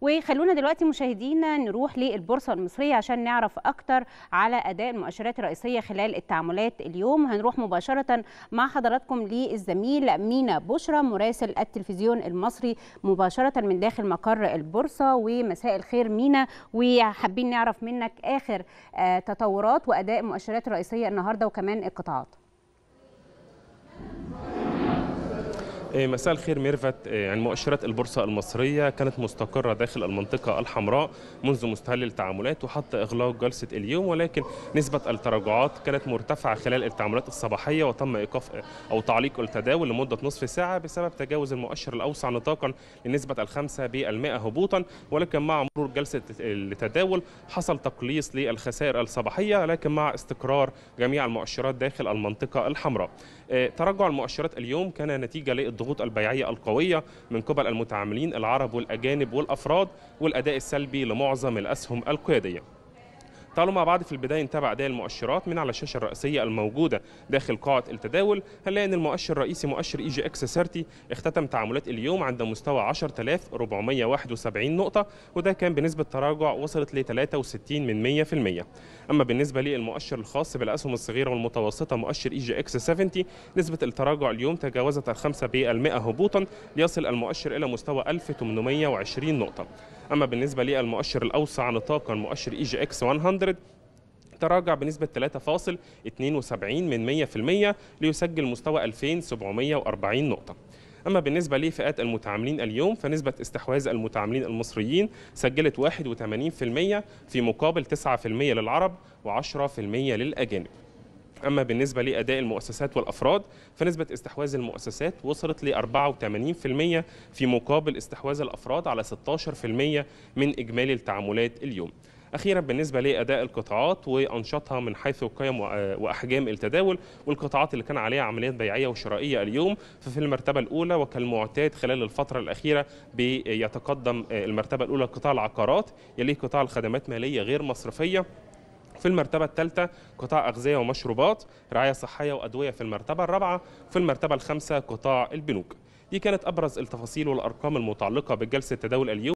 وخلونا دلوقتي مشاهدينا نروح للبورصه المصريه عشان نعرف اكتر على اداء المؤشرات الرئيسيه خلال التعاملات اليوم هنروح مباشره مع حضراتكم للزميل مينا بشرى مراسل التلفزيون المصري مباشره من داخل مقر البورصه ومساء الخير مينا وحابين نعرف منك اخر آه، تطورات واداء المؤشرات الرئيسيه النهارده وكمان القطاعات إيه، مساء الخير ميرفت يعني مؤشرات البورصة المصرية كانت مستقرة داخل المنطقة الحمراء منذ مستهل التعاملات وحتى إغلاق جلسة اليوم ولكن نسبة التراجعات كانت مرتفعة خلال التعاملات الصباحية وتم إيقاف أو تعليق التداول لمدة نصف ساعة بسبب تجاوز المؤشر الأوسع نطاقا لنسبة الخمسة بالمائة هبوطا ولكن مع مرور جلسة التداول حصل تقليص للخسائر الصباحية لكن مع استقرار جميع المؤشرات داخل المنطقة الحمراء إيه، تراجع المؤشرات اليوم كان نتيجة لإضافة الضغوط البيعية القوية من قبل المتعاملين العرب والأجانب والأفراد والأداء السلبي لمعظم الأسهم القيادية تعالوا مع بعض في البدايه نتابع اداء المؤشرات من على الشاشه الرئيسيه الموجوده داخل قاعه التداول هنلاقي ان المؤشر الرئيسي مؤشر اي جي اكس 30 اختتم تعاملات اليوم عند مستوى 10471 نقطه وده كان بنسبه تراجع وصلت ل 63 من 100% اما بالنسبه للمؤشر الخاص بالاسهم الصغيره والمتوسطه مؤشر اي جي اكس 70 نسبه التراجع اليوم تجاوزت ال 5% هبوطا ليصل المؤشر الى مستوى 1820 نقطه اما بالنسبه للمؤشر الاوسع نطاقا مؤشر اي جي اكس 100 تراجع بنسبة 3.72 من 100% ليسجل مستوى 2740 نقطة أما بالنسبة لفئات المتعاملين اليوم فنسبة استحواذ المتعاملين المصريين سجلت 81% في مقابل 9% للعرب و10% للأجانب أما بالنسبة لأداء المؤسسات والأفراد فنسبة استحواذ المؤسسات وصلت ل 84% في مقابل استحواذ الأفراد على 16% من إجمالي التعاملات اليوم أخيرا بالنسبة لأداء القطاعات وأنشطها من حيث قيم وأحجام التداول والقطاعات اللي كان عليها عمليات بيعية وشرائية اليوم ففي المرتبة الأولى وكالمعتاد خلال الفترة الأخيرة بيتقدم المرتبة الأولى قطاع العقارات يليه قطاع الخدمات مالية غير مصرفية في المرتبة الثالثة قطاع أغذية ومشروبات رعاية صحية وأدوية في المرتبة الرابعة في المرتبة الخامسة قطاع البنوك دي كانت أبرز التفاصيل والأرقام المتعلقة بجلسة تداول اليوم